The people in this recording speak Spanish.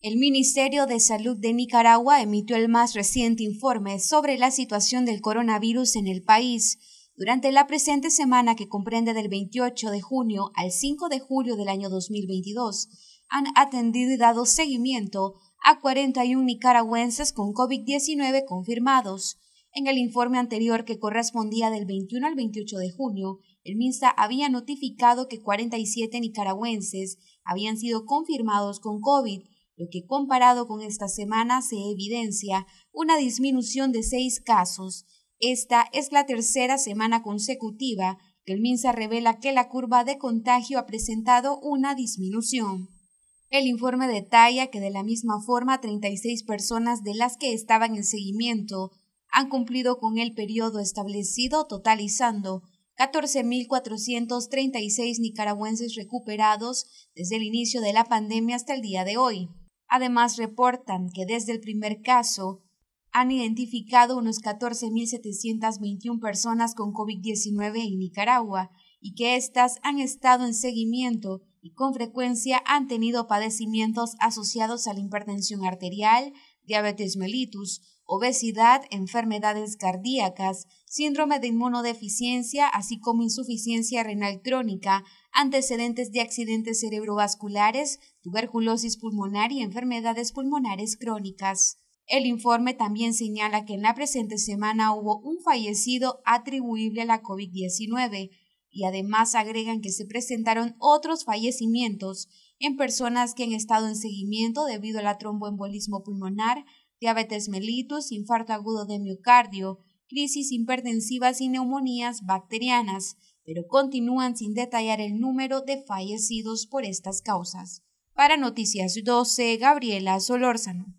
El Ministerio de Salud de Nicaragua emitió el más reciente informe sobre la situación del coronavirus en el país. Durante la presente semana que comprende del 28 de junio al 5 de julio del año 2022, han atendido y dado seguimiento a 41 nicaragüenses con COVID-19 confirmados. En el informe anterior que correspondía del 21 al 28 de junio, el MINSA había notificado que 47 nicaragüenses habían sido confirmados con COVID lo que comparado con esta semana se evidencia una disminución de seis casos. Esta es la tercera semana consecutiva que el MINSA revela que la curva de contagio ha presentado una disminución. El informe detalla que de la misma forma 36 personas de las que estaban en seguimiento han cumplido con el periodo establecido, totalizando 14.436 nicaragüenses recuperados desde el inicio de la pandemia hasta el día de hoy. Además, reportan que desde el primer caso han identificado unos 14.721 personas con COVID-19 en Nicaragua y que éstas han estado en seguimiento y con frecuencia han tenido padecimientos asociados a la hipertensión arterial, diabetes mellitus, obesidad, enfermedades cardíacas, síndrome de inmunodeficiencia, así como insuficiencia renal crónica, antecedentes de accidentes cerebrovasculares, tuberculosis pulmonar y enfermedades pulmonares crónicas. El informe también señala que en la presente semana hubo un fallecido atribuible a la COVID-19, y además agregan que se presentaron otros fallecimientos en personas que han estado en seguimiento debido a la tromboembolismo pulmonar, diabetes mellitus, infarto agudo de miocardio, crisis hipertensivas y neumonías bacterianas, pero continúan sin detallar el número de fallecidos por estas causas. Para Noticias 12, Gabriela Solórzano.